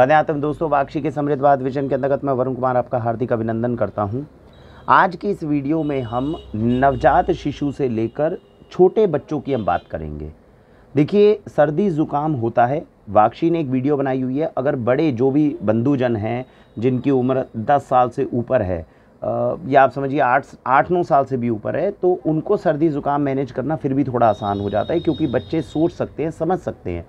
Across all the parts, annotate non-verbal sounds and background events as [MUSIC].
हैं दोस्तों बाक्षी के समृद्धवाद विजन के अंतर्गत मैं वरुण कुमार आपका हार्दिक अभिनंदन करता हूँ आज की इस वीडियो में हम नवजात शिशु से लेकर छोटे बच्चों की हम बात करेंगे देखिए सर्दी ज़ुकाम होता है वाक्षी ने एक वीडियो बनाई हुई है अगर बड़े जो भी बंधुजन हैं जिनकी उम्र दस साल से ऊपर है या आप समझिए आठ आठ नौ साल से भी ऊपर है तो उनको सर्दी ज़ुकाम मैनेज करना फिर भी थोड़ा आसान हो जाता है क्योंकि बच्चे सोच सकते हैं समझ सकते हैं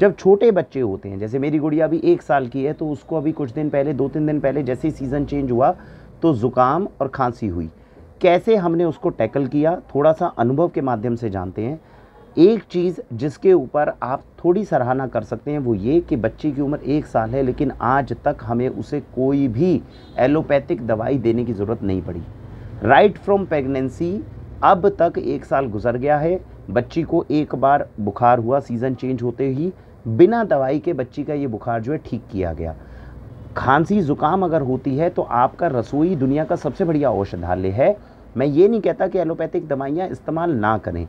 जब छोटे बच्चे होते हैं जैसे मेरी गुड़िया अभी एक साल की है तो उसको अभी कुछ दिन पहले दो तीन दिन पहले जैसे ही सीज़न चेंज हुआ तो ज़ुकाम और खांसी हुई कैसे हमने उसको टैकल किया थोड़ा सा अनुभव के माध्यम से जानते हैं एक चीज़ जिसके ऊपर आप थोड़ी सराहना कर सकते हैं वो ये कि बच्चे की उम्र एक साल है लेकिन आज तक हमें उसे कोई भी एलोपैथिक दवाई देने की ज़रूरत नहीं पड़ी राइट फ्रॉम प्रेगनेंसी अब तक एक साल गुजर गया है बच्ची को एक बार बुखार हुआ सीज़न चेंज होते ही बिना दवाई के बच्ची का ये बुखार जो है ठीक किया गया खांसी ज़ुकाम अगर होती है तो आपका रसोई दुनिया का सबसे बढ़िया औषधालय है मैं ये नहीं कहता कि एलोपैथिक दवाइयाँ इस्तेमाल ना करें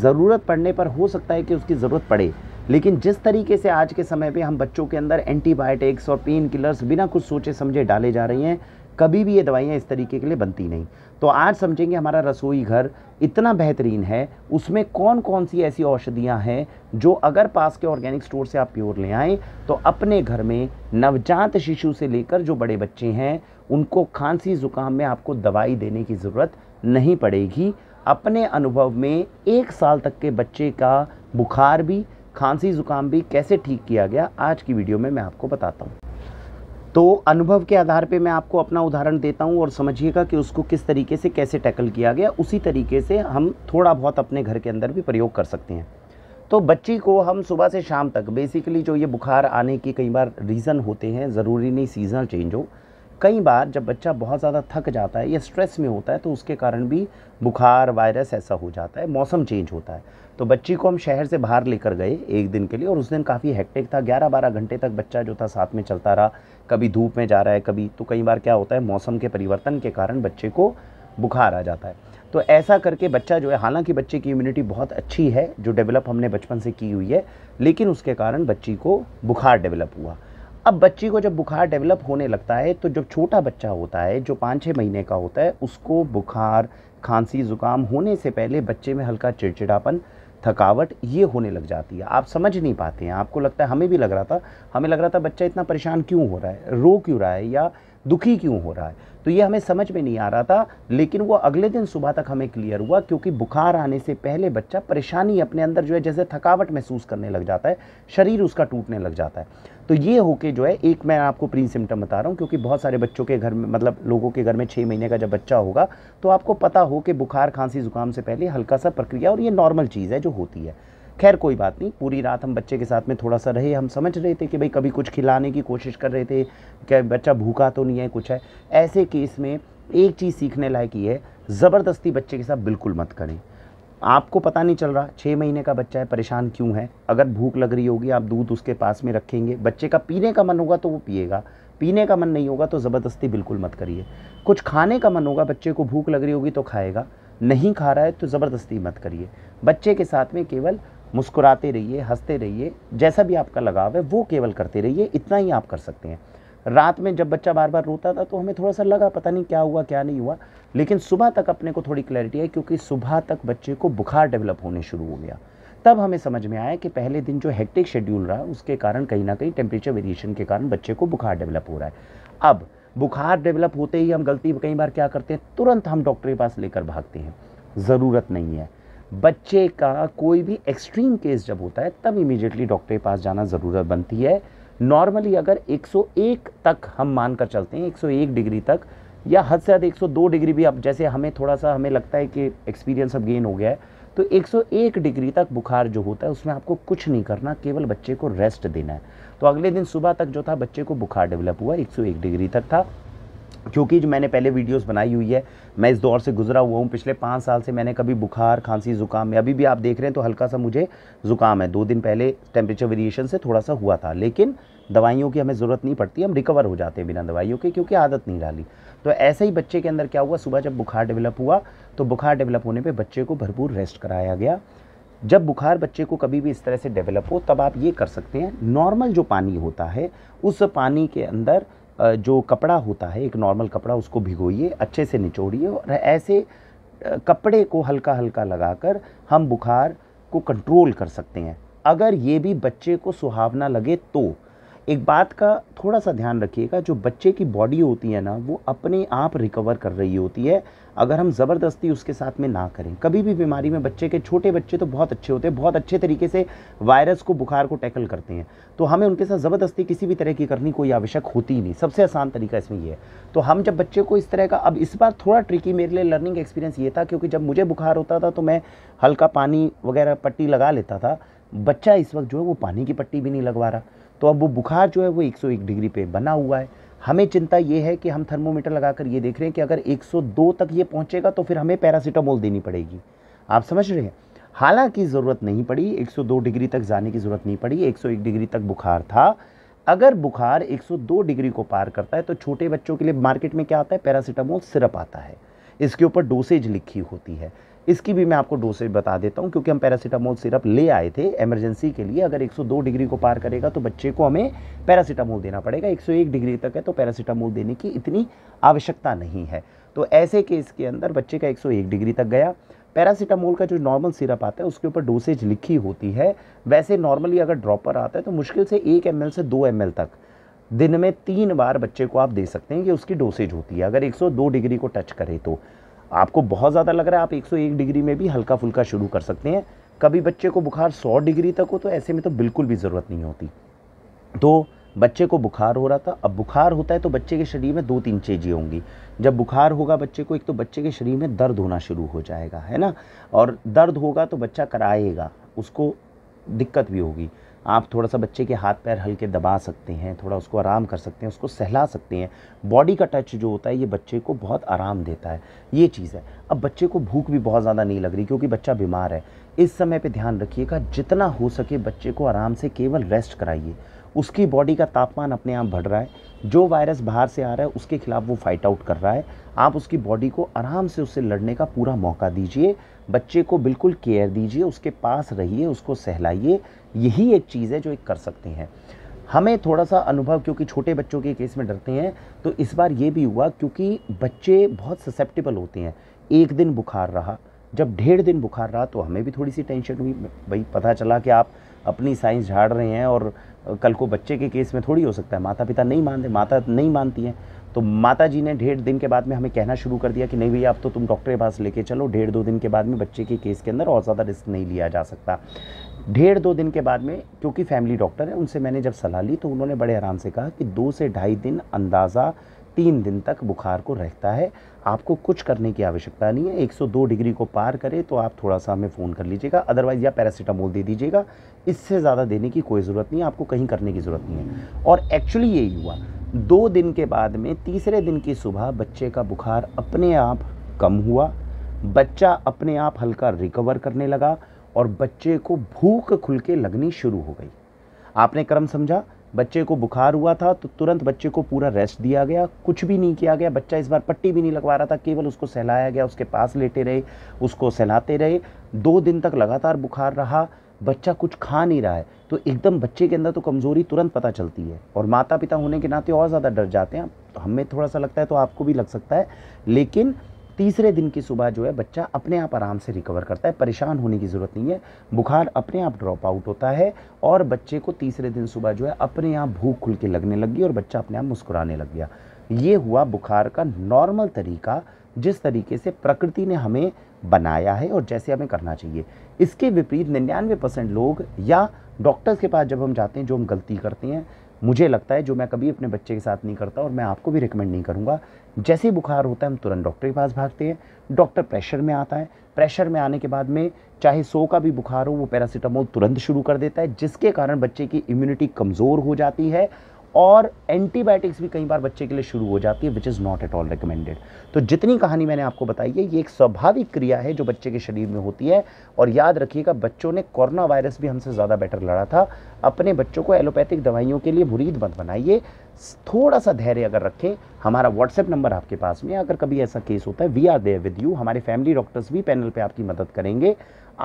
ज़रूरत पड़ने पर हो सकता है कि उसकी ज़रूरत पड़े लेकिन जिस तरीके से आज के समय पे हम बच्चों के अंदर एंटीबायोटिक्स और पेन किलर्स बिना कुछ सोचे समझे डाले जा रहे हैं कभी भी ये दवाइयाँ इस तरीके के लिए बनती नहीं तो आज समझेंगे हमारा रसोई घर इतना बेहतरीन है उसमें कौन कौन सी ऐसी औषधियाँ हैं जो अगर पास के ऑर्गेनिक स्टोर से आप प्योर ले आएँ तो अपने घर में नवजात शिशु से लेकर जो बड़े बच्चे हैं उनको खांसी ज़ुकाम में आपको दवाई देने की ज़रूरत नहीं पड़ेगी अपने अनुभव में एक साल तक के बच्चे का बुखार भी खांसी ज़ुकाम भी कैसे ठीक किया गया आज की वीडियो में मैं आपको बताता हूँ तो अनुभव के आधार पे मैं आपको अपना उदाहरण देता हूँ और समझिएगा कि उसको किस तरीके से कैसे टैकल किया गया उसी तरीके से हम थोड़ा बहुत अपने घर के अंदर भी प्रयोग कर सकते हैं तो बच्ची को हम सुबह से शाम तक बेसिकली जो ये बुखार आने के कई बार रीज़न होते हैं ज़रूरी नहीं सीज़नल चेंज हो कई बार जब बच्चा बहुत ज़्यादा थक जाता है या स्ट्रेस में होता है तो उसके कारण भी बुखार वायरस ऐसा हो जाता है मौसम चेंज होता है तो बच्ची को हम शहर से बाहर लेकर गए एक दिन के लिए और उस दिन काफ़ी हेक्टिक था ग्यारह बारह घंटे तक बच्चा जो था साथ में चलता रहा कभी धूप में जा रहा है कभी तो कई बार क्या होता है मौसम के परिवर्तन के कारण बच्चे को बुखार आ जाता है तो ऐसा करके बच्चा जो है हालांकि बच्चे की इम्यूनिटी बहुत अच्छी है जो डेवलप हमने बचपन से की हुई है लेकिन उसके कारण बच्ची को बुखार डेवलप हुआ अब बच्ची को जब बुखार डेवलप होने लगता है तो जब छोटा बच्चा होता है जो पाँच छः महीने का होता है उसको बुखार खांसी ज़ुकाम होने से पहले बच्चे में हल्का चिड़चिड़ापन थकावट ये होने लग जाती है आप समझ नहीं पाते हैं आपको लगता है हमें भी लग रहा था हमें लग रहा था बच्चा इतना परेशान क्यों हो रहा है रो क्यों रहा है या दुखी क्यों हो रहा है तो ये हमें समझ में नहीं आ रहा था लेकिन वो अगले दिन सुबह तक हमें क्लियर हुआ क्योंकि बुखार आने से पहले बच्चा परेशानी अपने अंदर जो है जैसे थकावट महसूस करने लग जाता है शरीर उसका टूटने लग जाता है तो ये होके जो है एक मैं आपको प्री सिम्टम बता रहा हूँ क्योंकि बहुत सारे बच्चों के घर में मतलब लोगों के घर में छः महीने का जब बच्चा होगा तो आपको पता हो कि बुखार खांसी ज़ुकाम से पहले हल्का सा प्रक्रिया और ये नॉर्मल चीज़ है जो होती है खैर कोई बात नहीं पूरी रात हम बच्चे के साथ में थोड़ा सा रहे हम समझ रहे थे कि भाई कभी कुछ खिलाने की कोशिश कर रहे थे क्या बच्चा भूखा तो नहीं है कुछ है ऐसे केस में एक चीज़ सीखने लायक ये है ज़बरदस्ती बच्चे के साथ बिल्कुल मत करें आपको पता नहीं चल रहा छः महीने का बच्चा है परेशान क्यों है अगर भूख लग रही होगी आप दूध उसके पास में रखेंगे बच्चे का पीने का मन होगा तो वो पिएगा पीने का मन नहीं होगा तो ज़बरदस्ती बिल्कुल मत करिए कुछ खाने का मन होगा बच्चे को भूख लग रही होगी तो खाएगा नहीं खा रहा है तो ज़बरदस्ती मत करिए बच्चे के साथ में केवल मुस्कुराते रहिए हंसते रहिए जैसा भी आपका लगाव है वो केवल करते रहिए इतना ही आप कर सकते हैं रात में जब बच्चा बार बार रोता था तो हमें थोड़ा सा लगा पता नहीं क्या हुआ क्या नहीं हुआ लेकिन सुबह तक अपने को थोड़ी क्लैरिटी आई क्योंकि सुबह तक बच्चे को बुखार डेवलप होने शुरू हो गया तब हमें समझ में आया कि पहले दिन जो हेक्टिक शेड्यूल रहा उसके कारण कहीं ना कहीं टेम्परेचर वेरिएशन के कारण बच्चे को बुखार डेवलप हो रहा है अब बुखार डेवलप होते ही हम गलती कई बार क्या करते हैं तुरंत हम डॉक्टर के पास लेकर भागते हैं ज़रूरत नहीं है बच्चे का कोई भी एक्सट्रीम केस जब होता है तब इमीडिएटली डॉक्टर के पास जाना ज़रूरत बनती है नॉर्मली अगर 101 तक हम मान कर चलते हैं 101 डिग्री तक या हद से हद 102 डिग्री भी अब जैसे हमें थोड़ा सा हमें लगता है कि एक्सपीरियंस अब गेन हो गया है तो 101 डिग्री तक बुखार जो होता है उसमें आपको कुछ नहीं करना केवल बच्चे को रेस्ट देना है तो अगले दिन सुबह तक जो था बच्चे को बुखार डेवलप हुआ 101 डिग्री तक था क्योंकि जो मैंने पहले वीडियोस बनाई हुई है मैं इस दौर से गुजरा हुआ हूँ पिछले पाँच साल से मैंने कभी बुखार खांसी ज़ुकाम में अभी भी आप देख रहे हैं तो हल्का सा मुझे ज़ुकाम है दो दिन पहले टेम्परेचर वेरिएशन से थोड़ा सा हुआ था लेकिन दवाइयों की हमें ज़रूरत नहीं पड़ती हम रिकवर हो जाते हैं बिना दवाइयों के क्योंकि आदत नहीं डाली तो ऐसे ही बच्चे के अंदर क्या हुआ सुबह जब बुखार डेवलप हुआ तो बुखार डेवलप होने पर बच्चे को भरपूर रेस्ट कराया गया जब बुखार बच्चे को कभी भी इस तरह से डेवलप हो तब आप ये कर सकते हैं नॉर्मल जो पानी होता है उस पानी के अंदर जो कपड़ा होता है एक नॉर्मल कपड़ा उसको भिगोइए अच्छे से निचोड़िए और ऐसे कपड़े को हल्का हल्का लगाकर हम बुखार को कंट्रोल कर सकते हैं अगर ये भी बच्चे को सुहावना लगे तो एक बात का थोड़ा सा ध्यान रखिएगा जो बच्चे की बॉडी होती है ना वो अपने आप रिकवर कर रही होती है अगर हम ज़बरदस्ती उसके साथ में ना करें कभी भी बीमारी में बच्चे के छोटे बच्चे तो बहुत अच्छे होते हैं बहुत अच्छे तरीके से वायरस को बुखार को टैकल करते हैं तो हमें उनके साथ ज़बरदस्ती किसी भी तरह की करनी कोई आवश्यक होती ही नहीं सबसे आसान तरीका इसमें यह है तो हम जब बच्चे को इस तरह का अब इस बार थोड़ा ट्रिकी मेरे लिए लर्निंग एक्सपीरियंस ये था क्योंकि जब मुझे बुखार होता था तो मैं हल्का पानी वगैरह पट्टी लगा लेता था बच्चा इस वक्त जो है वो पानी की पट्टी भी नहीं लगवा रहा तो अब वो बुखार जो है वो 101 डिग्री पे बना हुआ है हमें चिंता ये है कि हम थर्मोमीटर लगाकर ये देख रहे हैं कि अगर 102 तक ये पहुंचेगा तो फिर हमें पैरासीटामोल देनी पड़ेगी आप समझ रहे हैं हालांकि ज़रूरत नहीं पड़ी 102 डिग्री तक जाने की ज़रूरत नहीं पड़ी 101 डिग्री तक बुखार था अगर बुखार 102 डिग्री को पार करता है तो छोटे बच्चों के लिए मार्केट में क्या आता है पैरासीटामोल सिरप आता है इसके ऊपर डोसेज लिखी होती है इसकी भी मैं आपको डोसेज बता देता हूँ क्योंकि हम पैरासीटामोल सिरप ले आए थे एमरजेंसी के लिए अगर 102 डिग्री को पार करेगा तो बच्चे को हमें पैरासीटामोल देना पड़ेगा 101 डिग्री तक है तो पैरासीटामोल देने की इतनी आवश्यकता नहीं है तो ऐसे केस के अंदर बच्चे का 101 डिग्री तक गया पैरासीटामोल का जो नॉर्मल सिरप आता है उसके ऊपर डोसेज लिखी होती है वैसे नॉर्मली अगर ड्रॉपर आता है तो मुश्किल से एक एम से दो एम तक दिन में तीन बार बच्चे को आप दे सकते हैं कि उसकी डोसेज होती है अगर 102 डिग्री को टच करे तो आपको बहुत ज़्यादा लग रहा है आप 101 डिग्री में भी हल्का फुल्का शुरू कर सकते हैं कभी बच्चे को बुखार 100 डिग्री तक हो तो ऐसे में तो बिल्कुल भी ज़रूरत नहीं होती तो बच्चे को बुखार हो रहा था अब बुखार होता है तो बच्चे के शरीर में दो तीन चीज़ें होंगी जब बुखार होगा बच्चे को एक तो बच्चे के शरीर में दर्द होना शुरू हो जाएगा है ना और दर्द होगा तो बच्चा कराएगा उसको दिक्कत भी होगी आप थोड़ा सा बच्चे के हाथ पैर हल्के दबा सकते हैं थोड़ा उसको आराम कर सकते हैं उसको सहला सकते हैं बॉडी का टच जो होता है ये बच्चे को बहुत आराम देता है ये चीज़ है अब बच्चे को भूख भी बहुत ज़्यादा नहीं लग रही क्योंकि बच्चा बीमार है इस समय पे ध्यान रखिएगा जितना हो सके बच्चे को आराम से केवल रेस्ट कराइए उसकी बॉडी का तापमान अपने आप बढ़ रहा है जो वायरस बाहर से आ रहा है उसके खिलाफ वो फाइट आउट कर रहा है आप उसकी बॉडी को आराम से उससे लड़ने का पूरा मौका दीजिए बच्चे को बिल्कुल केयर दीजिए उसके पास रहिए उसको सहलाइए यही एक चीज़ है जो एक कर सकते हैं हमें थोड़ा सा अनुभव क्योंकि छोटे बच्चों के केस में डरते हैं तो इस बार ये भी हुआ क्योंकि बच्चे बहुत ससेप्टेबल होते हैं एक दिन बुखार रहा जब डेढ़ दिन बुखार रहा तो हमें भी थोड़ी सी टेंशन हुई भाई पता चला कि आप अपनी साइंस झाड़ रहे हैं और कल को बच्चे के केस में थोड़ी हो सकता है माता पिता नहीं मानते माता नहीं मानती हैं तो माता जी ने डेढ़ दिन के बाद में हमें कहना शुरू कर दिया कि नहीं भैया अब तो तुम डॉक्टर के पास लेके चलो डेढ़ दो दिन के बाद में बच्चे के केस के अंदर और ज़्यादा रिस्क नहीं लिया जा सकता डेढ़ दो दिन के बाद में क्योंकि फैमिली डॉक्टर है उनसे मैंने जब सलाह ली तो उन्होंने बड़े आराम से कहा कि दो से ढाई दिन अंदाज़ा तीन दिन तक बुखार को रहता है आपको कुछ करने की आवश्यकता नहीं है 102 डिग्री को पार करे तो आप थोड़ा सा हमें फ़ोन कर लीजिएगा अदरवाइज़ या पैरासीटामोल दे दीजिएगा इससे ज़्यादा देने की कोई ज़रूरत नहीं है आपको कहीं करने की ज़रूरत नहीं है और एक्चुअली यही हुआ दो दिन के बाद में तीसरे दिन की सुबह बच्चे का बुखार अपने आप कम हुआ बच्चा अपने आप हल्का रिकवर करने लगा और बच्चे को भूख खुल के लगनी शुरू हो गई आपने क्रम समझा बच्चे को बुखार हुआ था तो तुरंत बच्चे को पूरा रेस्ट दिया गया कुछ भी नहीं किया गया बच्चा इस बार पट्टी भी नहीं लगवा रहा था केवल उसको सहलाया गया उसके पास लेटे रहे उसको सहलाते रहे दो दिन तक लगातार बुखार रहा बच्चा कुछ खा नहीं रहा है तो एकदम बच्चे के अंदर तो कमज़ोरी तुरंत पता चलती है और माता पिता होने के नाते और ज़्यादा डर जाते हैं तो हमें थोड़ा सा लगता है तो आपको भी लग सकता है लेकिन तीसरे दिन की सुबह जो है बच्चा अपने आप आराम से रिकवर करता है परेशान होने की ज़रूरत नहीं है बुखार अपने आप ड्रॉप आउट होता है और बच्चे को तीसरे दिन सुबह जो है अपने आप भूख खुल के लगने लग गई और बच्चा अपने आप मुस्कुराने लग गया ये हुआ बुखार का नॉर्मल तरीका जिस तरीके से प्रकृति ने हमें बनाया है और जैसे हमें करना चाहिए इसके विपरीत निन्यानवे परसेंट लोग या डॉक्टर्स के पास जब हम जाते हैं जो हम गलती करते हैं मुझे लगता है जो मैं कभी अपने बच्चे के साथ नहीं करता और मैं आपको भी रिकमेंड नहीं करूँगा जैसे ही बुखार होता है हम तुरंत डॉक्टर के पास भागते हैं डॉक्टर प्रेशर में आता है प्रेशर में आने के बाद में चाहे सो का भी बुखार हो वो पैरासीटामोल तुरंत शुरू कर देता है जिसके कारण बच्चे की इम्यूनिटी कमज़ोर हो जाती है और एंटीबायोटिक्स भी कई बार बच्चे के लिए शुरू हो जाती है which is not at all recommended तो जितनी कहानी मैंने आपको बताई है ये एक स्वाभाविक क्रिया है जो बच्चे के शरीर में होती है और याद रखिएगा बच्चों ने कोरोना वायरस भी हमसे ज़्यादा बेटर लड़ा था अपने बच्चों को एलोपैथिक दवाइयों के लिए मुरीद मत बनाइए थोड़ा सा धैर्य अगर रखें हमारा व्हाट्सएप नंबर आपके पास में अगर कभी ऐसा केस होता है we are there with you हमारे फैमिली डॉक्टर्स भी पैनल पर आपकी मदद करेंगे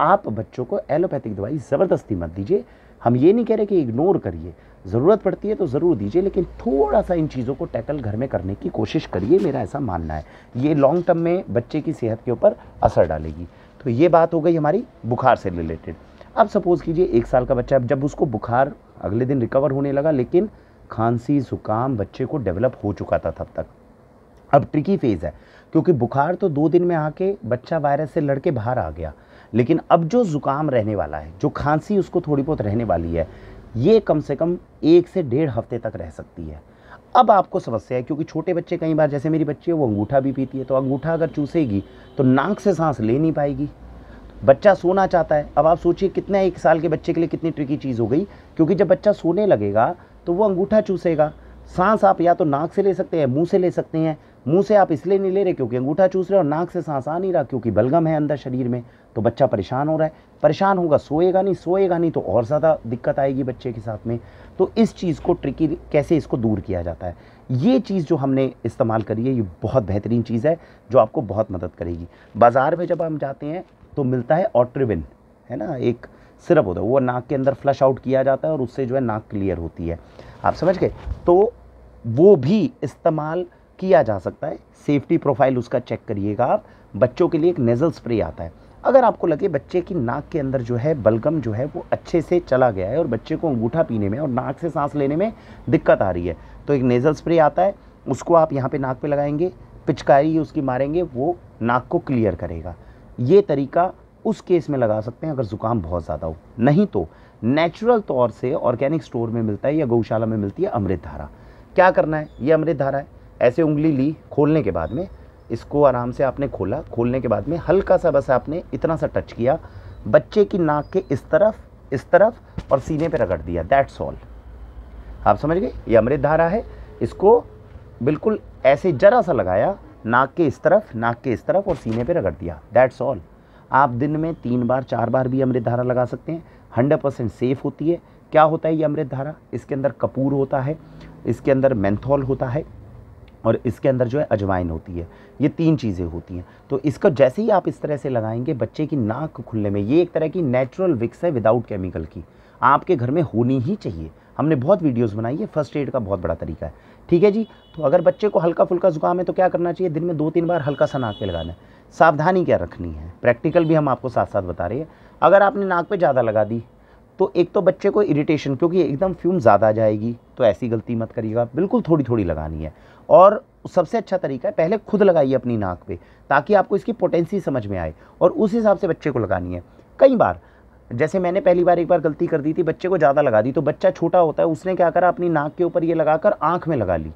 आप बच्चों को एलोपैथिक दवाई ज़बरदस्ती मत दीजिए हम ये नहीं कह रहे कि इग्नोर करिए ज़रूरत पड़ती है तो ज़रूर दीजिए लेकिन थोड़ा सा इन चीज़ों को टैकल घर में करने की कोशिश करिए मेरा ऐसा मानना है ये लॉन्ग टर्म में बच्चे की सेहत के ऊपर असर डालेगी तो ये बात हो गई हमारी बुखार से रिलेटेड अब सपोज़ कीजिए एक साल का बच्चा जब उसको बुखार अगले दिन रिकवर होने लगा लेकिन खांसी ज़ुकाम बच्चे को डेवलप हो चुका था तब तक अब ट्रिकी फेज़ है क्योंकि बुखार तो दो दिन में आके बच्चा वायरस से लड़के बाहर आ गया लेकिन अब जो ज़ुकाम रहने वाला है जो खांसी उसको थोड़ी बहुत रहने वाली है ये कम से कम एक से डेढ़ हफ्ते तक रह सकती है अब आपको समस्या है क्योंकि छोटे बच्चे कई बार जैसे मेरी बच्ची है वो अंगूठा भी पीती है तो अंगूठा अगर चूसेगी तो नाक से सांस ले नहीं पाएगी बच्चा सोना चाहता है अब आप सोचिए कितना एक साल के बच्चे के लिए कितनी ट्रिकी चीज़ हो गई क्योंकि जब बच्चा सोने लगेगा तो वो अंगूठा चूसेगा सांस आप या तो नाक से ले सकते हैं मुंह से ले सकते हैं मुंह से आप इसलिए नहीं ले रहे क्योंकि अंगूठा चूस रहे और नाक से सांस आ नहीं रहा क्योंकि बलगम है अंदर शरीर में तो बच्चा परेशान हो रहा है परेशान होगा सोएगा नहीं सोएगा नहीं तो और ज़्यादा दिक्कत आएगी बच्चे के साथ में तो इस चीज़ को ट्रिकी कैसे इसको दूर किया जाता है ये चीज़ जो हमने इस्तेमाल करी है ये बहुत बेहतरीन चीज़ है जो आपको बहुत मदद करेगी बाज़ार में जब हम जाते हैं तो मिलता है ऑट्रिविन है ना एक सिरप होता है वो नाक के अंदर फ्लश आउट किया जाता है और उससे जो है नाक क्लियर होती है आप समझ गए तो वो भी इस्तेमाल किया जा सकता है सेफ्टी प्रोफाइल उसका चेक करिएगा आप बच्चों के लिए एक नेज़ल स्प्रे आता है अगर आपको लगे बच्चे की नाक के अंदर जो है बलगम जो है वो अच्छे से चला गया है और बच्चे को अंगूठा पीने में और नाक से सांस लेने में दिक्कत आ रही है तो एक नेज़ल स्प्रे आता है उसको आप यहाँ पे नाक पे लगाएंगे पिचकारी उसकी मारेंगे वो नाक को क्लियर करेगा ये तरीका उस केस में लगा सकते हैं अगर ज़ुकाम बहुत ज़्यादा हो नहीं तो नेचुरल तौर से ऑर्गेनिक स्टोर में मिलता है या गौशाला में मिलती है अमृत धारा क्या करना है ये अमृत धारा है ऐसे उंगली ली खोलने के बाद में इसको आराम से आपने खोला खोलने के बाद में हल्का सा बस आपने इतना सा टच किया बच्चे की नाक के इस तरफ इस तरफ और सीने पर रगड़ दिया दैट्स ऑल आप समझ गए ये अमृत धारा है इसको बिल्कुल ऐसे जरा सा लगाया नाक के इस तरफ नाक के इस तरफ और सीने पर रगड़ दिया दैट्स ऑल आप दिन में तीन बार चार बार भी अमृत धारा लगा सकते हैं हंड्रेड परसेंट सेफ़ होती है क्या होता है ये अमृत धारा इसके अंदर कपूर होता है इसके अंदर मैंथॉल होता है और इसके अंदर जो है अजवाइन होती है ये तीन चीज़ें होती हैं तो इसको जैसे ही आप इस तरह से लगाएंगे बच्चे की नाक खुलने में ये एक तरह की नेचुरल विक्स है विदाउट केमिकल की आपके घर में होनी ही चाहिए हमने बहुत वीडियोस बनाई है फर्स्ट एड का बहुत बड़ा तरीका है ठीक है जी तो अगर बच्चे को हल्का फुल्का जुकाम है तो क्या करना चाहिए दिन में दो तीन बार हल्का सा नाक पे लगाना है सावधानी क्या रखनी है प्रैक्टिकल भी हम आपको साथ साथ बता रहे हैं अगर आपने नाक पे ज़्यादा लगा दी तो एक तो बच्चे को इरीटेशन क्योंकि एकदम फ्यूम ज़्यादा जाएगी तो ऐसी गलती मत करिएगा बिल्कुल थोड़ी थोड़ी लगानी है और सबसे अच्छा तरीका है पहले खुद लगाइए अपनी नाक पे ताकि आपको इसकी पोटेंसी समझ में आए और उस हिसाब से बच्चे को लगानी है कई बार जैसे मैंने पहली बार एक बार गलती कर दी थी बच्चे को ज़्यादा लगा दी तो बच्चा छोटा होता है उसने क्या करा अपनी नाक के ऊपर ये लगाकर आँख में लगा ली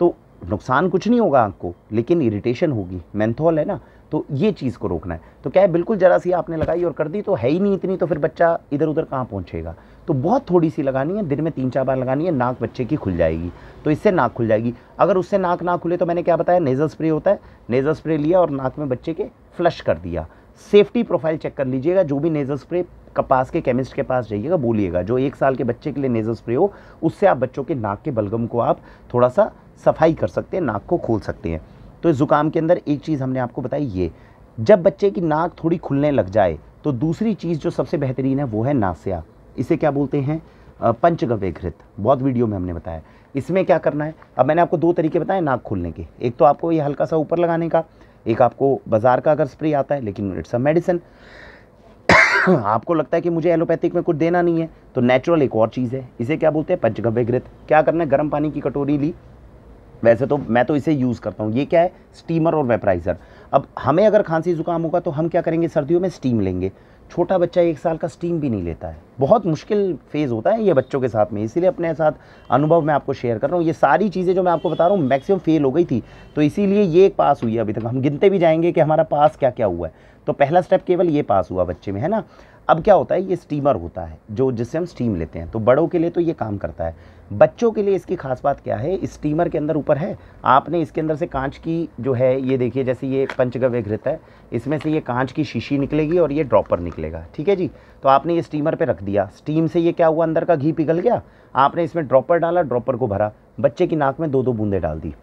तो नुकसान कुछ नहीं होगा आँख को लेकिन इरिटेशन होगी मैंथॉल है ना तो ये चीज़ को रोकना है तो क्या है बिल्कुल ज़रा सी आपने लगाई और कर दी तो है ही नहीं इतनी तो फिर बच्चा इधर उधर कहाँ पहुँचेगा तो बहुत थोड़ी सी लगानी है दिन में तीन चार बार लगानी है नाक बच्चे की खुल जाएगी तो इससे नाक खुल जाएगी अगर उससे नाक ना खुले तो मैंने क्या बताया नेज़ल स्प्रे होता है नेज़ल स्प्रे लिया और नाक में बच्चे के फ्लश कर दिया सेफ्टी प्रोफाइल चेक कर लीजिएगा जो भी नेज़ल स्प्रे कपास के केमिस्ट के पास जाइएगा बोलिएगा जो एक साल के बच्चे के लिए नेज़ल स्प्रे हो उससे आप बच्चों के नाक के बलगम को आप थोड़ा सा सफाई कर सकते हैं नाक को खोल सकते हैं तो इस ज़ुकाम के अंदर एक चीज़ हमने आपको बताई ये जब बच्चे की नाक थोड़ी खुलने लग जाए तो दूसरी चीज़ जो सबसे बेहतरीन है वो है नासिया इसे क्या बोलते हैं पंचगव्य घृत बहुत वीडियो में हमने बताया इसमें क्या करना है अब मैंने आपको दो तरीके बताए नाक खोलने के एक तो आपको ये हल्का सा ऊपर लगाने का एक आपको बाज़ार का अगर स्प्रे आता है लेकिन इट्स अ मेडिसिन [COUGHS] आपको लगता है कि मुझे एलोपैथिक में कुछ देना नहीं है तो नेचुरल एक और चीज़ है इसे क्या बोलते हैं पंचगव्य घृत क्या करना है गर्म पानी की कटोरी ली वैसे तो मैं तो इसे यूज़ करता हूँ ये क्या है स्टीमर और वेपराइज़र अब हमें अगर खांसी ज़ुकाम होगा तो हम क्या करेंगे सर्दियों में स्टीम लेंगे छोटा बच्चा एक साल का स्टीम भी नहीं लेता है बहुत मुश्किल फेज़ होता है ये बच्चों के साथ में इसीलिए अपने साथ अनुभव मैं आपको शेयर कर रहा हूँ ये सारी चीज़ें जो मैं आपको बता रहा हूँ मैक्सिमम फेल हो गई थी तो इसीलिए ये एक पास हुई है अभी तक हम गिनते भी जाएंगे कि हमारा पास क्या क्या हुआ है तो पहला स्टेप केवल ये पास हुआ बच्चे में है ना अब क्या होता है ये स्टीमर होता है जो जिससे हम स्टीम लेते हैं तो बड़ों के लिए तो ये काम करता है बच्चों के लिए इसकी खास बात क्या है स्टीमर के अंदर ऊपर है आपने इसके अंदर से कांच की जो है ये देखिए जैसे ये पंचगव्य घृत है इसमें से ये कांच की शीशी निकलेगी और ये ड्रॉपर निकलेगा ठीक है जी तो आपने ये स्टीमर पे रख दिया स्टीम से ये क्या हुआ अंदर का घी पिघल गया आपने इसमें ड्रॉपर डाला ड्रॉपर को भरा बच्चे की नाक में दो दो बूंदें डाल दी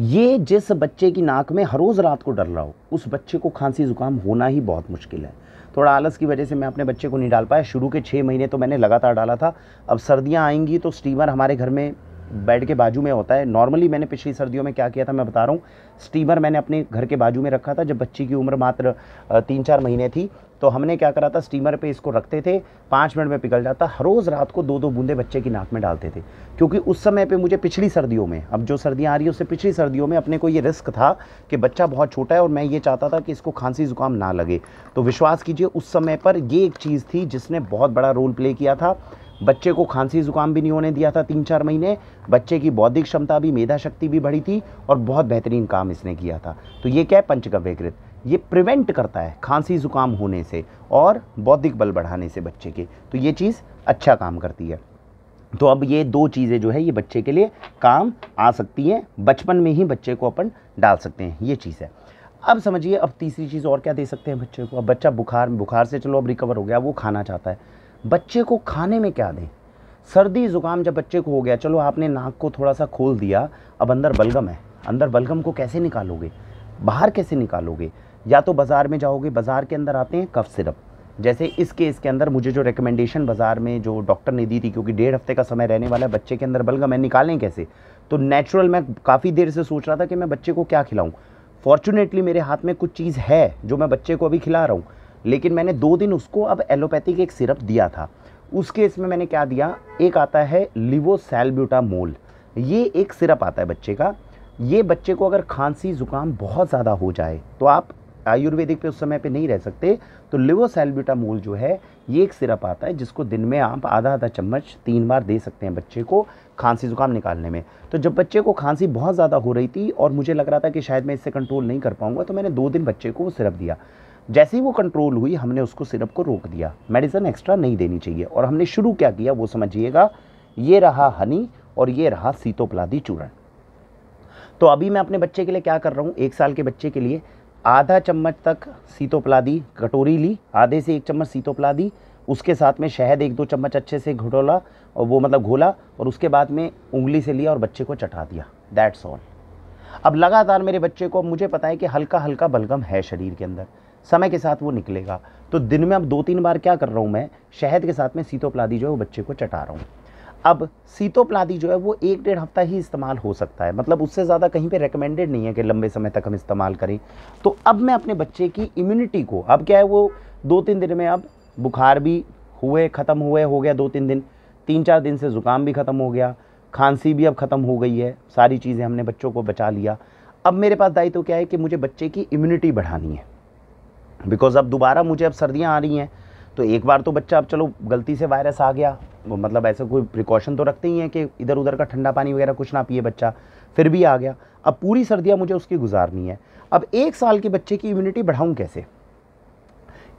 ये जिस बच्चे की नाक में हर रोज़ रात को डर रहा हो उस बच्चे को खांसी ज़ुकाम होना ही बहुत मुश्किल है थोड़ा आलस की वजह से मैं अपने बच्चे को नहीं डाल पाया शुरू के छः महीने तो मैंने लगातार डाला था अब सर्दियाँ आएंगी तो स्टीमर हमारे घर में बेड के बाजू में होता है नॉर्मली मैंने पिछली सर्दियों में क्या किया था मैं बता रहा हूँ स्टीमर मैंने अपने घर के बाजू में रखा था जब बच्ची की उम्र मात्र तीन चार महीने थी तो हमने क्या करा था स्टीमर पे इसको रखते थे पाँच मिनट में पिघल जाता हर रोज़ रात को दो दो बूंदे बच्चे की नाक में डालते थे क्योंकि उस समय पे मुझे पिछली सर्दियों में अब जो सर्दियाँ आ रही है उससे पिछली सर्दियों में अपने को ये रिस्क था कि बच्चा बहुत छोटा है और मैं ये चाहता था कि इसको खांसी ज़ुकाम ना लगे तो विश्वास कीजिए उस समय पर ये एक चीज़ थी जिसने बहुत बड़ा रोल प्ले किया था बच्चे को खांसी ज़ुकाम भी नहीं होने दिया था तीन चार महीने बच्चे की बौद्धिक क्षमता भी मेधा शक्ति भी बढ़ी थी और बहुत बेहतरीन काम इसने किया था तो ये क्या है पंचगव्यकृत ये प्रिवेंट करता है खांसी ज़ुकाम होने से और बौद्धिक बल बढ़ाने से बच्चे के तो ये चीज़ अच्छा काम करती है तो अब ये दो चीज़ें जो है ये बच्चे के लिए काम आ सकती हैं बचपन में ही बच्चे को अपन डाल सकते हैं ये चीज़ है अब समझिए अब तीसरी चीज़ और क्या दे सकते हैं बच्चे को अब बच्चा बुखार बुखार से चलो अब रिकवर हो गया वो खाना चाहता है बच्चे को खाने में क्या दें सर्दी ज़ुकाम जब बच्चे को हो गया चलो आपने नाक को थोड़ा सा खोल दिया अब अंदर बलगम है अंदर बलगम को कैसे निकालोगे बाहर कैसे निकालोगे या तो बाज़ार में जाओगे बाज़ार के अंदर आते हैं कफ सिरप जैसे इस केस के अंदर मुझे जो रिकमेंडेशन बाज़ार में जो डॉक्टर ने दी थी क्योंकि डेढ़ हफ्ते का समय रहने वाला है बच्चे के अंदर बलगम है निकालें कैसे तो नेचुरल मैं काफ़ी देर से सोच रहा था कि मैं बच्चे को क्या खिलाऊं फॉर्चुनेटली मेरे हाथ में कुछ चीज़ है जो मैं बच्चे को अभी खिला रहा हूँ लेकिन मैंने दो दिन उसको अब एलोपैथिक एक सिरप दिया था उस केस में मैंने क्या दिया एक आता है लिवोसैलब्यूटामोल ये एक सिरप आता है बच्चे का ये बच्चे को अगर खांसी ज़ुकाम बहुत ज़्यादा हो जाए तो आप आयुर्वेदिक पे उस समय पे नहीं रह सकते तो लिवोसैल्ब्यूटामोल जो है ये एक सिरप आता है जिसको दिन में आप आधा आधा चम्मच तीन बार दे सकते हैं बच्चे को खांसी ज़ुकाम निकालने में तो जब बच्चे को खांसी बहुत ज़्यादा हो रही थी और मुझे लग रहा था कि शायद मैं इससे कंट्रोल नहीं कर पाऊँगा तो मैंने दो दिन बच्चे को वो सिरप दिया जैसे ही वो कंट्रोल हुई हमने उसको सिरप को रोक दिया मेडिसिन एक्स्ट्रा नहीं देनी चाहिए और हमने शुरू क्या किया वो समझिएगा ये रहा हनी और ये रहा सीतोपलादी चूर्ण तो अभी मैं अपने बच्चे के लिए क्या कर रहा हूँ एक साल के बच्चे के लिए आधा चम्मच तक सीतोपला दी कटोरी ली आधे से एक चम्मच सीतोपला दी उसके साथ में शहद एक दो चम्मच अच्छे से घुटोला और वो मतलब घोला और उसके बाद में उंगली से लिया और बच्चे को चटा दिया दैट्स ऑल अब लगातार मेरे बच्चे को मुझे पता है कि हल्का हल्का बलगम है शरीर के अंदर समय के साथ वो निकलेगा तो दिन में अब दो तीन बार क्या कर रहा हूँ मैं शहद के साथ में सीतोपलादी जो है वो बच्चे को चटा रहा हूँ अब सीतोप्लादी जो है वो एक डेढ़ हफ्ता ही इस्तेमाल हो सकता है मतलब उससे ज़्यादा कहीं पे रिकमेंडेड नहीं है कि लंबे समय तक हम इस्तेमाल करें तो अब मैं अपने बच्चे की इम्यूनिटी को अब क्या है वो दो तीन दिन में अब बुखार भी हुए ख़त्म हुए हो गया दो तीन दिन तीन चार दिन से ज़ुकाम भी ख़त्म हो गया खांसी भी अब ख़त्म हो गई है सारी चीज़ें हमने बच्चों को बचा लिया अब मेरे पास दायित्व तो क्या है कि मुझे बच्चे की इम्यूनिटी बढ़ानी है बिकॉज़ अब दोबारा मुझे अब सर्दियाँ आ रही हैं तो एक बार तो बच्चा अब चलो गलती से वायरस आ गया वो मतलब ऐसे कोई प्रिकॉशन तो रखते ही हैं कि इधर उधर का ठंडा पानी वगैरह कुछ ना पिए बच्चा फिर भी आ गया अब पूरी सर्दियाँ मुझे उसकी गुजारनी है अब एक साल के बच्चे की इम्यूनिटी बढ़ाऊँ कैसे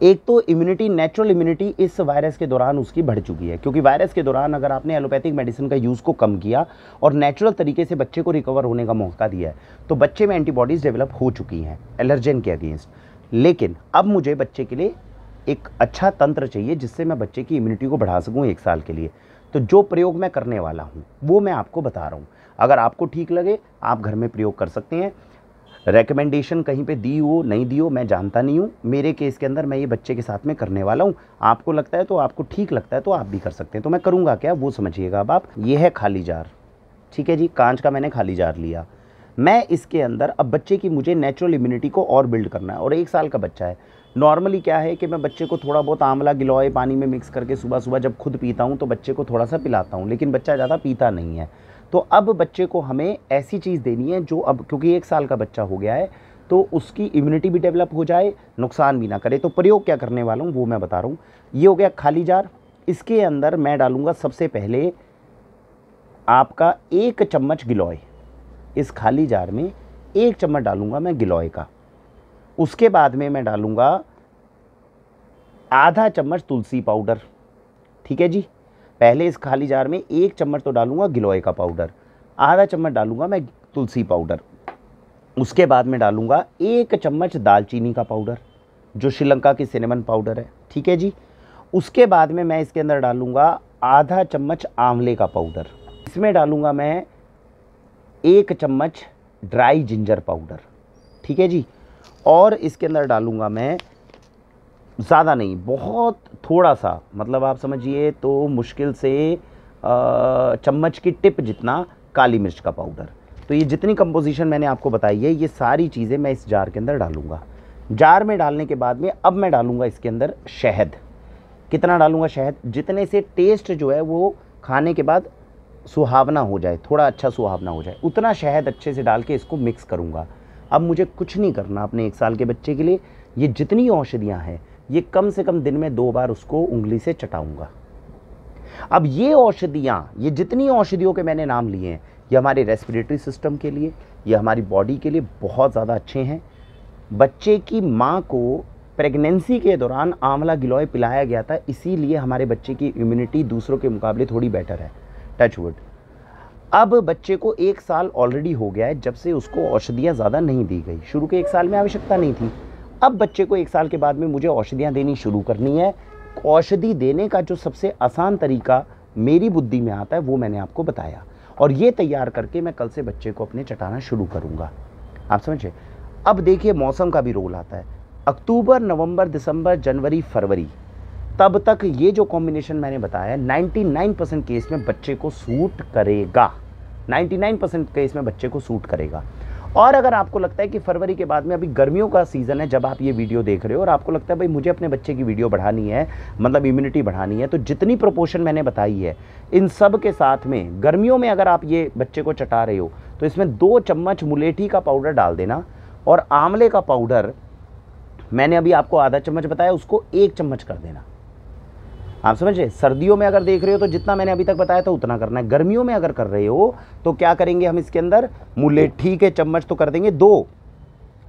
एक तो इम्यूनिटी नेचुरल इम्यूनिटी इस वायरस के दौरान उसकी बढ़ चुकी है क्योंकि वायरस के दौरान अगर आपने एलोपैथिक मेडिसिन का यूज़ को कम किया और नेचुरल तरीके से बच्चे को रिकवर होने का मौका दिया है तो बच्चे में एंटीबॉडीज़ डेवलप हो चुकी हैं एलर्जन के अगेंस्ट लेकिन अब मुझे बच्चे के लिए एक अच्छा तंत्र चाहिए जिससे मैं बच्चे की इम्यूनिटी को बढ़ा सकूँ एक साल के लिए तो जो प्रयोग मैं करने वाला हूँ वो मैं आपको बता रहा हूँ अगर आपको ठीक लगे आप घर में प्रयोग कर सकते हैं रेकमेंडेशन कहीं पे दी हो नहीं दी हो मैं जानता नहीं हूँ मेरे केस के अंदर मैं ये बच्चे के साथ में करने वाला हूँ आपको लगता है तो आपको ठीक लगता है तो आप भी कर सकते हैं तो मैं करूँगा क्या वो समझिएगा अब आप ये है खाली जार ठीक है जी कांच का मैंने खाली जार लिया मैं इसके अंदर अब बच्चे की मुझे नेचुरल इम्यूनिटी को और बिल्ड करना है और एक साल का बच्चा है नॉर्मली क्या है कि मैं बच्चे को थोड़ा बहुत आंवला गिलोए पानी में मिक्स करके सुबह सुबह जब खुद पीता हूँ तो बच्चे को थोड़ा सा पिलाता हूँ लेकिन बच्चा ज़्यादा पीता नहीं है तो अब बच्चे को हमें ऐसी चीज़ देनी है जो अब क्योंकि एक साल का बच्चा हो गया है तो उसकी इम्यूनिटी भी डेवलप हो जाए नुकसान भी ना करे तो प्रयोग क्या करने वाला हूँ वो मैं बता रहा हूँ ये हो गया खाली जार इसके अंदर मैं डालूँगा सबसे पहले आपका एक चम्मच गिलोय इस खाली जार में एक चम्मच डालूँगा मैं गिलोय का उसके बाद में मैं डालूँगा आधा चम्मच तुलसी पाउडर ठीक है जी पहले इस खाली जार में एक चम्मच तो डालूँगा गिलोय का पाउडर आधा चम्मच डालूँगा मैं तुलसी पाउडर उसके बाद में डालूँगा एक चम्मच दालचीनी का पाउडर जो श्रीलंका की सिनेमन पाउडर है ठीक है जी उसके बाद में मैं इसके अंदर डालूँगा आधा चम्मच आंवले का पाउडर इसमें डालूँगा मैं एक चम्मच ड्राई जिंजर पाउडर ठीक है जी और इसके अंदर डालूँगा मैं ज़्यादा नहीं बहुत थोड़ा सा मतलब आप समझिए तो मुश्किल से चम्मच की टिप जितना काली मिर्च का पाउडर तो ये जितनी कंपोजिशन मैंने आपको बताई है ये सारी चीज़ें मैं इस जार के अंदर डालूंगा जार में डालने के बाद में अब मैं डालूँगा इसके अंदर शहद कितना डालूँगा शहद जितने से टेस्ट जो है वो खाने के बाद सुहावना हो जाए थोड़ा अच्छा सुहावना हो जाए उतना शहद अच्छे से डाल के इसको मिक्स करूँगा अब मुझे कुछ नहीं करना अपने एक साल के बच्चे के लिए ये जितनी औषधियाँ हैं ये कम से कम दिन में दो बार उसको उंगली से चटाऊँगा अब ये औषधियाँ ये जितनी औषधियों के मैंने नाम लिए हैं ये हमारे रेस्पिरेटरी सिस्टम के लिए ये हमारी बॉडी के लिए बहुत ज़्यादा अच्छे हैं बच्चे की माँ को प्रेगनेंसी के दौरान आंवला गिलोय पिलाया गया था इसीलिए हमारे बच्चे की इम्यूनिटी दूसरों के मुकाबले थोड़ी बेटर है टचवुड अब बच्चे को एक साल ऑलरेडी हो गया है जब से उसको औषधियाँ ज़्यादा नहीं दी गई शुरू के एक साल में आवश्यकता नहीं थी अब बच्चे को एक साल के बाद में मुझे औषधियाँ देनी शुरू करनी है औषधि देने का जो सबसे आसान तरीका मेरी बुद्धि में आता है वो मैंने आपको बताया और ये तैयार करके मैं कल से बच्चे को अपने चटाना शुरू करूँगा आप समझे अब देखिए मौसम का भी रोल आता है अक्टूबर नवंबर दिसंबर जनवरी फरवरी तब तक ये जो कॉम्बिनेशन मैंने बताया 99% केस में बच्चे को सूट करेगा 99% केस में बच्चे को सूट करेगा और अगर आपको लगता है कि फरवरी के बाद में अभी गर्मियों का सीज़न है जब आप ये वीडियो देख रहे हो और आपको लगता है भाई मुझे अपने बच्चे की वीडियो बढ़ानी है मतलब इम्यूनिटी बढ़ानी है तो जितनी प्रोपोर्शन मैंने बताई है इन सब के साथ में गर्मियों में अगर आप ये बच्चे को चटा रहे हो तो इसमें दो चम्मच मुलेठी का पाउडर डाल देना और आंवले का पाउडर मैंने अभी आपको आधा चम्मच बताया उसको एक चम्मच कर देना आप समझ रहे सर्दियों में अगर देख रहे हो तो जितना मैंने अभी तक बताया था उतना करना है गर्मियों में अगर कर रहे हो तो क्या करेंगे हम इसके अंदर मुलेठी के चम्मच तो कर देंगे दो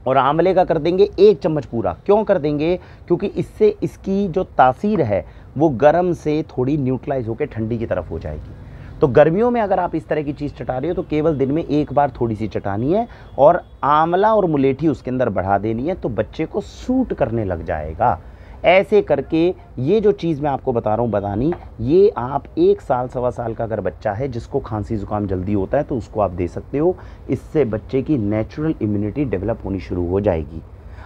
और आंवले का कर देंगे एक चम्मच पूरा क्यों कर देंगे क्योंकि इससे इसकी जो तासीर है वो गर्म से थोड़ी न्यूट्रलाइज होकर ठंडी की तरफ हो जाएगी तो गर्मियों में अगर आप इस तरह की चीज़ चटा रहे हो तो केवल दिन में एक बार थोड़ी सी चटानी है और आंवला और मुलेठी उसके अंदर बढ़ा देनी है तो बच्चे को सूट करने लग जाएगा ऐसे करके ये जो चीज़ मैं आपको बता रहा हूँ बतानी ये आप एक साल सवा साल का अगर बच्चा है जिसको खांसी ज़ुकाम जल्दी होता है तो उसको आप दे सकते हो इससे बच्चे की नेचुरल इम्यूनिटी डेवलप होनी शुरू हो जाएगी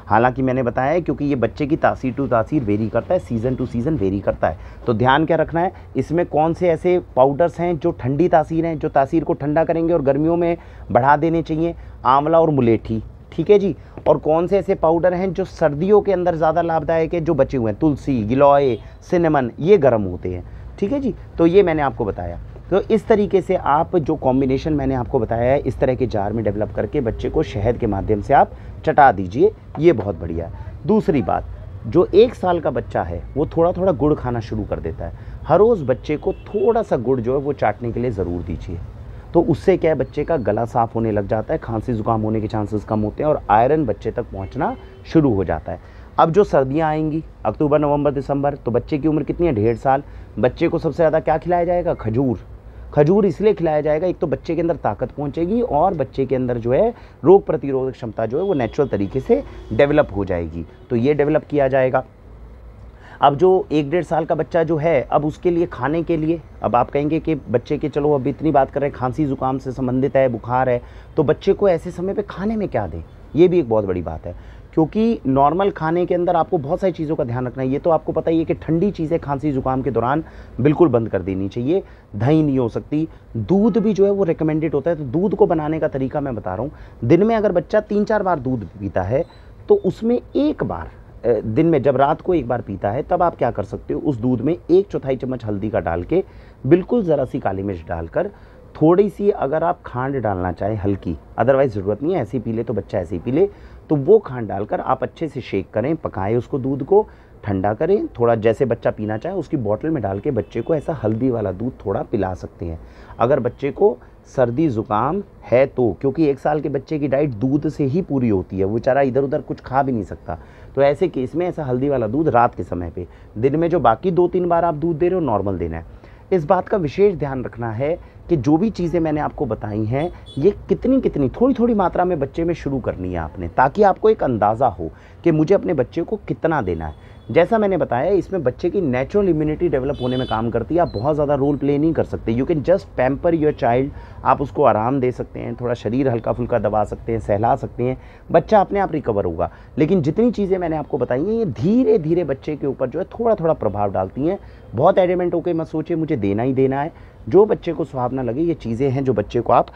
हालांकि मैंने बताया है क्योंकि ये बच्चे की तासीर टू तासीर वेरी करता है सीज़न टू सीज़न वेरी करता है तो ध्यान क्या रखना है इसमें कौन से ऐसे पाउडर्स हैं जो ठंडी तासीर हैं जो तासीर को ठंडा करेंगे और गर्मियों में बढ़ा देने चाहिए आंवला और मुलेठी ठीक है जी और कौन से ऐसे पाउडर हैं जो सर्दियों के अंदर ज़्यादा लाभदायक है जो बचे हुए हैं तुलसी गिलोय सिनेमन ये गर्म होते हैं ठीक है जी तो ये मैंने आपको बताया तो इस तरीके से आप जो कॉम्बिनेशन मैंने आपको बताया है इस तरह के जार में डेवलप करके बच्चे को शहद के माध्यम से आप चटा दीजिए ये बहुत बढ़िया है दूसरी बात जो एक साल का बच्चा है वो थोड़ा थोड़ा गुड़ खाना शुरू कर देता है हर रोज़ बच्चे को थोड़ा सा गुड़ जो है वो चाटने के लिए ज़रूर दीजिए तो उससे क्या है बच्चे का गला साफ होने लग जाता है खांसी ज़ुकाम होने के चांसेस कम होते हैं और आयरन बच्चे तक पहुंचना शुरू हो जाता है अब जो सर्दियाँ आएंगी अक्टूबर नवंबर दिसंबर तो बच्चे की उम्र कितनी है डेढ़ साल बच्चे को सबसे ज़्यादा क्या खिलाया जाएगा खजूर खजूर इसलिए खिलाया जाएगा एक तो बच्चे के अंदर ताकत पहुंचेगी और बच्चे के अंदर जो है रोग प्रतिरोधक क्षमता जो है वो नेचुरल तरीके से डेवलप हो जाएगी तो ये डेवलप किया जाएगा अब जो एक डेढ़ साल का बच्चा जो है अब उसके लिए खाने के लिए अब आप कहेंगे कि बच्चे के चलो अब इतनी बात कर रहे हैं खांसी ज़ुकाम से संबंधित है बुखार है तो बच्चे को ऐसे समय पर खाने में क्या दें ये भी एक बहुत बड़ी बात है क्योंकि नॉर्मल खाने के अंदर आपको बहुत सारी चीज़ों का ध्यान रखना है ये तो आपको पता ही है कि ठंडी चीज़ें खांसी ज़ुकाम के दौरान बिल्कुल बंद कर देनी चाहिए दही नहीं हो सकती दूध भी जो है वो रिकमेंडेड होता है तो दूध को बनाने का तरीका मैं बता रहा हूँ दिन में अगर बच्चा तीन चार बार दूध पीता है तो उसमें एक बार दिन में जब रात को एक बार पीता है तब आप क्या कर सकते हो उस दूध में एक चौथाई चम्मच हल्दी का डाल के बिल्कुल ज़रा सी काली मिर्च डालकर थोड़ी सी अगर आप खांड डालना चाहें हल्की अदरवाइज़ ज़रूरत नहीं है ऐसे ही पी ले तो बच्चा ऐसे ही पी ले तो वो खांड डालकर आप अच्छे से शेक करें पकाएं उसको दूध को ठंडा करें थोड़ा जैसे बच्चा पीना चाहे उसकी बॉटल में डाल के बच्चे को ऐसा हल्दी वाला दूध थोड़ा पिला सकते हैं अगर बच्चे को सर्दी ज़ुकाम है तो क्योंकि एक साल के बच्चे की डाइट दूध से ही पूरी होती है वो बेचारा इधर उधर कुछ खा भी नहीं सकता तो ऐसे केस में ऐसा हल्दी वाला दूध रात के समय पे दिन में जो बाकी दो तीन बार आप दूध दे रहे हो नॉर्मल देना है इस बात का विशेष ध्यान रखना है कि जो भी चीज़ें मैंने आपको बताई हैं ये कितनी कितनी थोड़ी थोड़ी मात्रा में बच्चे में शुरू करनी है आपने ताकि आपको एक अंदाज़ा हो कि मुझे अपने बच्चे को कितना देना है जैसा मैंने बताया इसमें बच्चे की नेचुरल इम्यूनिटी डेवलप होने में काम करती है आप बहुत ज़्यादा रोल प्ले नहीं कर सकते you can just pamper your child आप उसको आराम दे सकते हैं थोड़ा शरीर हल्का फुल्का दबा सकते हैं सहला सकते हैं बच्चा अपने आप रिकवर होगा लेकिन जितनी चीज़ें मैंने आपको बताई हैं ये धीरे धीरे बच्चे के ऊपर जो है थोड़ा थोड़ा प्रभाव डालती हैं बहुत एडिमेंट होकर मत सोचे मुझे देना ही देना है जो बच्चे को सुहावना लगे ये चीज़ें हैं जो बच्चे को आप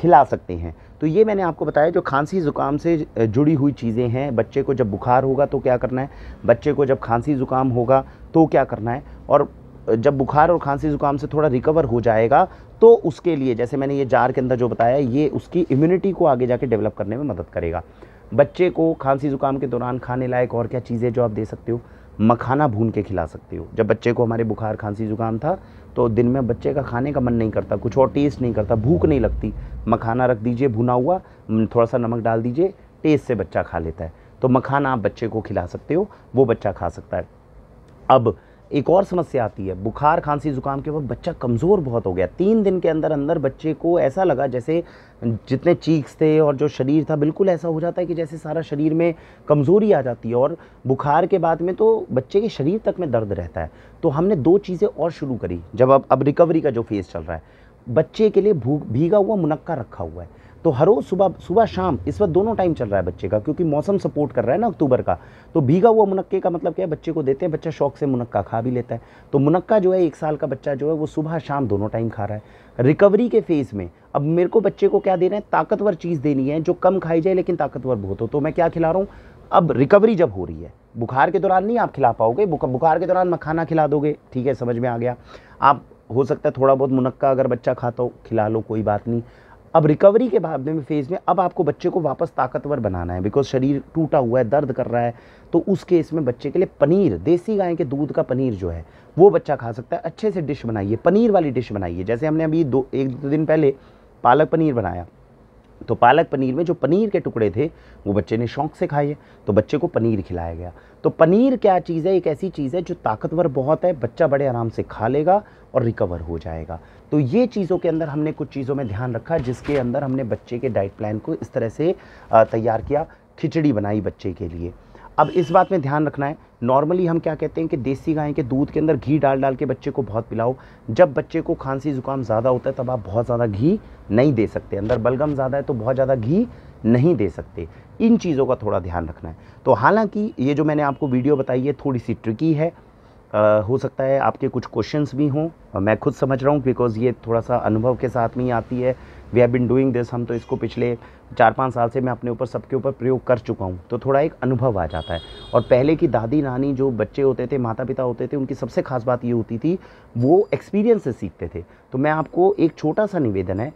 खिला सकते हैं तो ये मैंने आपको बताया जो खांसी ज़ुकाम से जुड़ी हुई चीज़ें हैं बच्चे को जब बुखार होगा तो क्या करना है बच्चे को जब खांसी ज़ुकाम होगा तो क्या करना है और जब बुखार और खांसी ज़ुकाम से थोड़ा रिकवर हो जाएगा तो उसके लिए जैसे मैंने ये जार के अंदर जो बताया ये उसकी इम्यूनिटी को आगे जाके डेवलप करने में मदद करेगा बच्चे को खांसी ज़ुकाम के दौरान खाने लायक और क्या चीज़ें जो आप दे सकते हो मखाना भून के खिला सकते हो जब बच्चे को हमारे बुखार खांसी ज़ुकाम था तो दिन में बच्चे का खाने का मन नहीं करता कुछ और टेस्ट नहीं करता भूख नहीं लगती मखाना रख दीजिए भुना हुआ थोड़ा सा नमक डाल दीजिए टेस्ट से बच्चा खा लेता है तो मखाना आप बच्चे को खिला सकते हो वो बच्चा खा सकता है अब एक और समस्या आती है बुखार खांसी ज़ुकाम के वक्त बच्चा कमज़ोर बहुत हो गया तीन दिन के अंदर अंदर बच्चे को ऐसा लगा जैसे जितने चीक्स थे और जो शरीर था बिल्कुल ऐसा हो जाता है कि जैसे सारा शरीर में कमज़ोरी आ जाती है और बुखार के बाद में तो बच्चे के शरीर तक में दर्द रहता है तो हमने दो चीज़ें और शुरू करी जब अब अब रिकवरी का जो फेज़ चल रहा है बच्चे के लिए भूख भीगा हुआ मुनक्का रखा हुआ है तो हर रोज़ सुबह सुबह शाम इस वक्त दोनों टाइम चल रहा है बच्चे का क्योंकि मौसम सपोर्ट कर रहा है ना अक्टूबर का तो भीगा हुआ मुनक्के का मतलब क्या है बच्चे को देते हैं बच्चा शौक से मुनक्का खा भी लेता है तो मुनक्का जो है एक साल का बच्चा जो है वो सुबह शाम दोनों टाइम खा रहा है रिकवरी के फेज़ में अब मेरे को बच्चे को क्या देना है ताकतवर चीज़ देनी है जो कम खाई जाए लेकिन ताकतवर बहुत हो तो मैं क्या खिला रहा हूँ अब रिकवरी जब हो रही है बुखार के दौरान नहीं आप खिला पाओगे बुखार के दौरान मखाना खिला दोगे ठीक है समझ में आ गया आप हो सकता है थोड़ा बहुत मुनक्का अगर बच्चा खाता हो खिला लो कोई बात नहीं अब रिकवरी के बाद में फेज़ में अब आपको बच्चे को वापस ताकतवर बनाना है बिकॉज शरीर टूटा हुआ है दर्द कर रहा है तो उस केस में बच्चे के लिए पनीर देसी गाय के दूध का पनीर जो है वो बच्चा खा सकता है अच्छे से डिश बनाइए पनीर वाली डिश बनाइए जैसे हमने अभी दो एक दो दिन पहले पालक पनीर बनाया तो पालक पनीर में जो पनीर के टुकड़े थे वो बच्चे ने शौक से खाए तो बच्चे को पनीर खिलाया गया तो पनीर क्या चीज़ है एक ऐसी चीज़ है जो ताकतवर बहुत है बच्चा बड़े आराम से खा लेगा और रिकवर हो जाएगा तो ये चीज़ों के अंदर हमने कुछ चीज़ों में ध्यान रखा जिसके अंदर हमने बच्चे के डाइट प्लान को इस तरह से तैयार किया खिचड़ी बनाई बच्चे के लिए अब इस बात में ध्यान रखना है नॉर्मली हम क्या कहते हैं कि देसी गाय के दूध के अंदर घी डाल डाल के बच्चे को बहुत पिलाओ जब बच्चे को खांसी ज़ुकाम ज़्यादा होता है तब आप बहुत ज़्यादा घी नहीं दे सकते अंदर बलगम ज़्यादा है तो बहुत ज़्यादा घी नहीं दे सकते इन चीज़ों का थोड़ा ध्यान रखना है तो हालांकि ये जो मैंने आपको वीडियो बताई है थोड़ी सी ट्रिकी है हो सकता है आपके कुछ क्वेश्चंस भी हों मैं खुद समझ रहा हूँ बिकॉज ये थोड़ा सा अनुभव के साथ में ही आती है we have been doing this हम तो इसको पिछले चार पाँच साल से मैं अपने ऊपर सबके ऊपर प्रयोग कर चुका हूँ तो थोड़ा एक अनुभव आ जाता है और पहले की दादी नानी जो बच्चे होते थे माता पिता होते थे उनकी सबसे खास बात ये होती थी वो एक्सपीरियंस से सीखते थे तो मैं आपको एक छोटा सा निवेदन है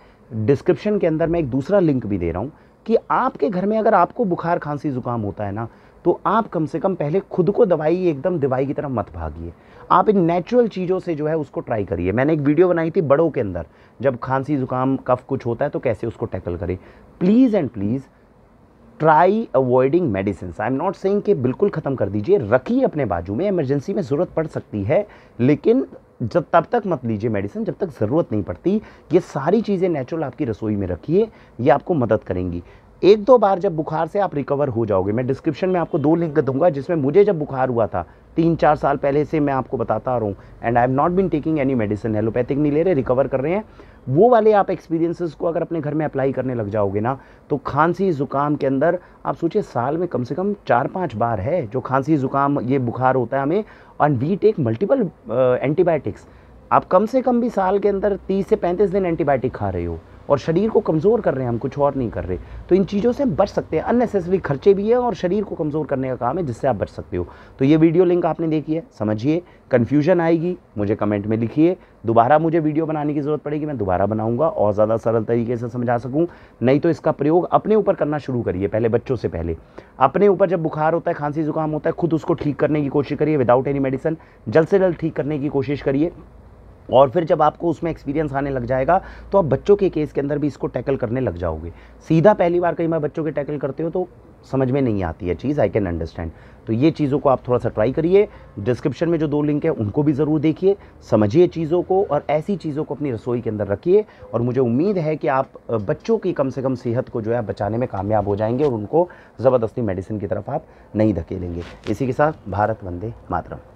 डिस्क्रिप्शन के अंदर मैं एक दूसरा लिंक भी दे रहा हूँ कि आपके घर में अगर आपको बुखार खांसी ज़ुकाम होता है ना तो आप कम से कम पहले खुद को दवाई एकदम दवाई की तरफ मत भागिए आप इन नेचुरल चीज़ों से जो है उसको ट्राई करिए मैंने एक वीडियो बनाई थी बड़ों के अंदर जब खांसी ज़ुकाम कफ कुछ होता है तो कैसे उसको टैकल करें please and please try avoiding medicine I am not saying कि बिल्कुल ख़त्म कर दीजिए रखिए अपने बाजू में इमरजेंसी में ज़रूरत पड़ सकती है लेकिन जब तब तक मत लीजिए मेडिसिन जब तक ज़रूरत नहीं पड़ती ये सारी चीज़ें नेचुरल आपकी रसोई में रखिए ये आपको मदद करेंगी एक दो बार जब बुखार से आप रिकवर हो जाओगे मैं डिस्क्रिप्शन में आपको दो लिंक दूंगा जिसमें मुझे जब बुखार हुआ था तीन चार साल पहले से मैं आपको बताता रहा हूँ and I am not been taking any medicine allopathic नहीं ले रहे रिकवर कर रहे हैं वो वाले आप एक्सपीरियंसेस को अगर अपने घर में अप्लाई करने लग जाओगे ना तो खांसी ज़ुकाम के अंदर आप सोचिए साल में कम से कम चार पाँच बार है जो खांसी ज़ुकाम ये बुखार होता है हमें and we take multiple antibiotics आप कम से कम भी साल के अंदर 30 से 35 दिन एंटीबायोटिक खा रहे हो और शरीर को कमज़ोर कर रहे हैं हम कुछ और नहीं कर रहे तो इन चीज़ों से बच सकते हैं अननेसेसरी खर्चे भी हैं और शरीर को कमज़ोर करने का काम है जिससे आप बच सकते हो तो ये वीडियो लिंक आपने देखी है समझिए कन्फ्यूजन आएगी मुझे कमेंट में लिखिए दोबारा मुझे वीडियो बनाने की ज़रूरत पड़ेगी मैं दोबारा बनाऊंगा और ज़्यादा सरल तरीके से समझा सकूँ नहीं तो इसका प्रयोग अपने ऊपर करना शुरू करिए पहले बच्चों से पहले अपने ऊपर जब बुखार होता है खांसी जुकाम होता है खुद उसको ठीक करने की कोशिश करिए विदाउट एनी मेडिसिन जल्द से जल्द ठीक करने की कोशिश करिए और फिर जब आपको उसमें एक्सपीरियंस आने लग जाएगा तो आप बच्चों के केस के अंदर भी इसको टैकल करने लग जाओगे सीधा पहली बार कहीं बार बच्चों के टैकल करते हो तो समझ में नहीं आती है चीज़ आई कैन अंडरस्टैंड तो ये चीज़ों को आप थोड़ा सा ट्राई करिए डिस्क्रिप्शन में जो दो लिंक है उनको भी ज़रूर देखिए समझिए चीज़ों को और ऐसी चीज़ों को अपनी रसोई के अंदर रखिए और मुझे उम्मीद है कि आप बच्चों की कम से कम सेहत को जो है बचाने में कामयाब हो जाएंगे और उनको ज़बरदस्ती मेडिसिन की तरफ आप नहीं धकेलेंगे इसी के साथ भारत वंदे मातरम